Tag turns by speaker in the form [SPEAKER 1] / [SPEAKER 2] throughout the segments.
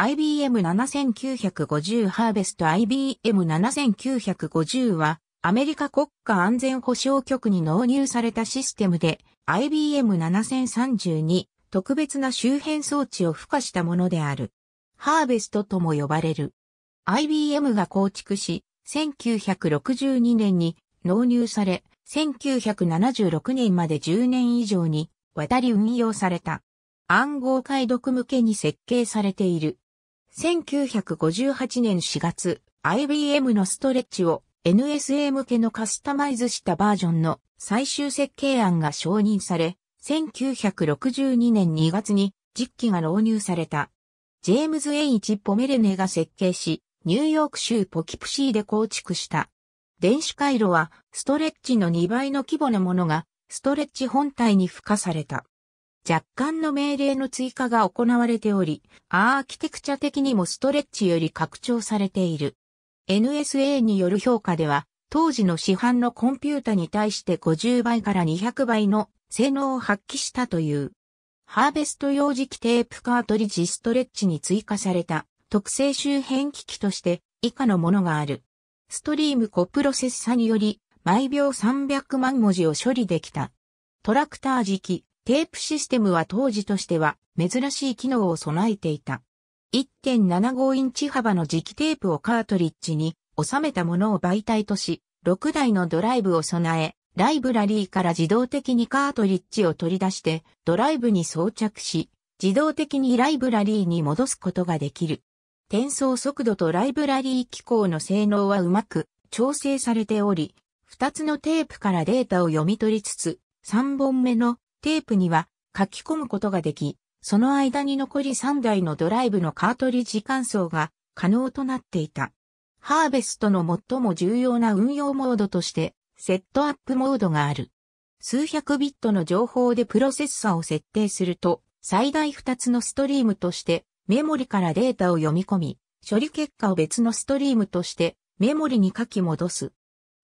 [SPEAKER 1] IBM7950 ハーベスト IBM7950 はアメリカ国家安全保障局に納入されたシステムで IBM7030 に特別な周辺装置を付加したものである。ハーベストとも呼ばれる。IBM が構築し、1962年に納入され、1976年まで10年以上に渡り運用された。暗号解読向けに設計されている。1958年4月、IBM のストレッチを NSA 向けのカスタマイズしたバージョンの最終設計案が承認され、1962年2月に実機が納入された。ジェームズ・ H・ ポメレネが設計し、ニューヨーク州ポキプシーで構築した。電子回路はストレッチの2倍の規模のものがストレッチ本体に付加された。若干の命令の追加が行われており、アーキテクチャ的にもストレッチより拡張されている。NSA による評価では、当時の市販のコンピュータに対して50倍から200倍の性能を発揮したという。ハーベスト用磁気テープカートリッジストレッチに追加された特性周辺機器として以下のものがある。ストリームコプロセッサにより毎秒300万文字を処理できた。トラクター磁気、テープシステムは当時としては珍しい機能を備えていた。1.75インチ幅の磁気テープをカートリッジに収めたものを媒体とし、6台のドライブを備え、ライブラリーから自動的にカートリッジを取り出してドライブに装着し、自動的にライブラリーに戻すことができる。転送速度とライブラリー機構の性能はうまく調整されており、2つのテープからデータを読み取りつつ、3本目のテープには書き込むことができ、その間に残り3台のドライブのカートリッジ換装が可能となっていた。ハーベストの最も重要な運用モードとして、セットアップモードがある。数百ビットの情報でプロセッサを設定すると、最大2つのストリームとしてメモリからデータを読み込み、処理結果を別のストリームとしてメモリに書き戻す。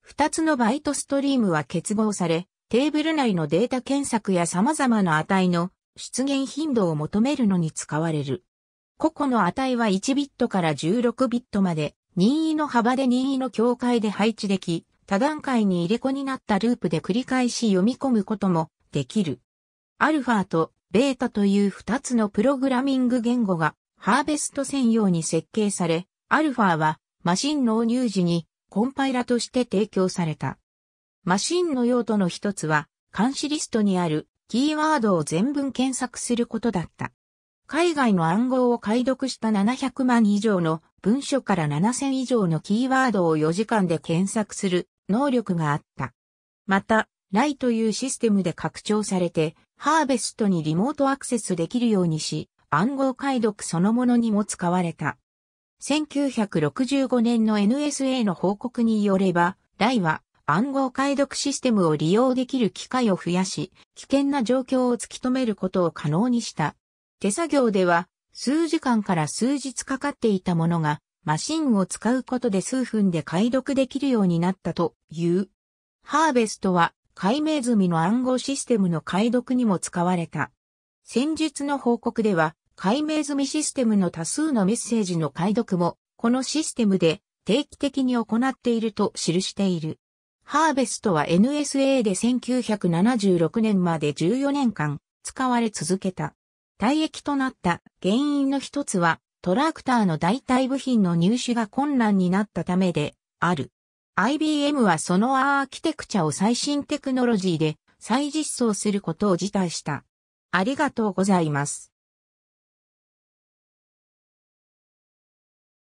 [SPEAKER 1] 2つのバイトストリームは結合され、テーブル内のデータ検索や様々な値の出現頻度を求めるのに使われる。個々の値は1ビットから16ビットまで、任意の幅で任意の境界で配置でき、多段階に入れ子になったループで繰り返し読み込むこともできる。アルファとベータという2つのプログラミング言語がハーベスト専用に設計され、アルファはマシン納入時にコンパイラとして提供された。マシンの用途の一つは、監視リストにあるキーワードを全文検索することだった。海外の暗号を解読した700万以上の文書から7000以上のキーワードを4時間で検索する能力があった。また、LI というシステムで拡張されて、ハーベストにリモートアクセスできるようにし、暗号解読そのものにも使われた。1965年の NSA の報告によれば、ライは暗号解読システムを利用できる機会を増やし、危険な状況を突き止めることを可能にした。手作業では、数時間から数日かかっていたものが、マシンを使うことで数分で解読できるようになったという。ハーベストは解明済みの暗号システムの解読にも使われた。戦術の報告では解明済みシステムの多数のメッセージの解読もこのシステムで定期的に行っていると記している。ハーベストは NSA で1976年まで14年間使われ続けた。退役となった原因の一つはトラクターの代替部品の入手が困難になったためである。IBM はそのアーキテクチャを最新テクノロジーで再実装することを辞退した。ありがとうございます。